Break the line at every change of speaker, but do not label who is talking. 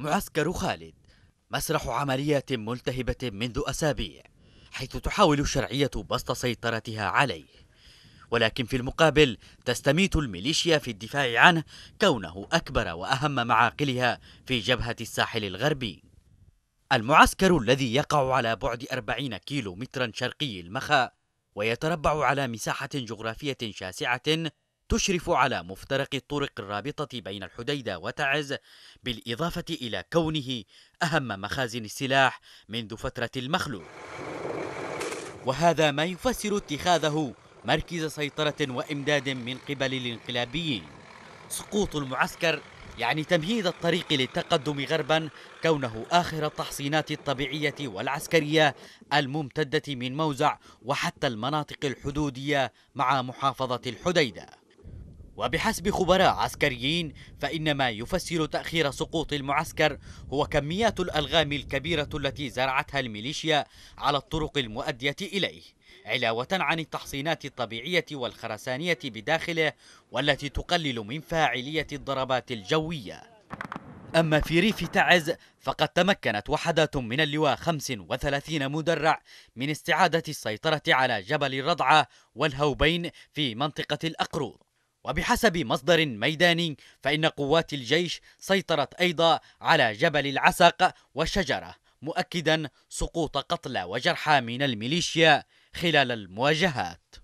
معسكر خالد مسرح عمليات ملتهبة منذ أسابيع حيث تحاول الشرعية بسط سيطرتها عليه ولكن في المقابل تستميت الميليشيا في الدفاع عنه كونه أكبر وأهم معاقلها في جبهة الساحل الغربي المعسكر الذي يقع على بعد 40 كيلو مترا شرقي المخا ويتربع على مساحة جغرافية شاسعة تشرف على مفترق الطرق الرابطة بين الحديدة وتعز بالإضافة إلى كونه أهم مخازن السلاح منذ فترة المخلوع وهذا ما يفسر اتخاذه مركز سيطرة وإمداد من قبل الانقلابيين سقوط المعسكر يعني تمهيد الطريق للتقدم غربا كونه آخر التحصينات الطبيعية والعسكرية الممتدة من موزع وحتى المناطق الحدودية مع محافظة الحديدة وبحسب خبراء عسكريين فإن ما يفسر تأخير سقوط المعسكر هو كميات الألغام الكبيرة التي زرعتها الميليشيا على الطرق المؤدية إليه علاوة عن التحصينات الطبيعية والخرسانية بداخله والتي تقلل من فاعلية الضربات الجوية أما في ريف تعز فقد تمكنت وحدات من اللواء 35 مدرع من استعادة السيطرة على جبل الرضعة والهوبين في منطقة الأقروض وبحسب مصدر ميداني فإن قوات الجيش سيطرت أيضا على جبل العسق والشجرة مؤكدا سقوط قتلى وجرحى من الميليشيا خلال المواجهات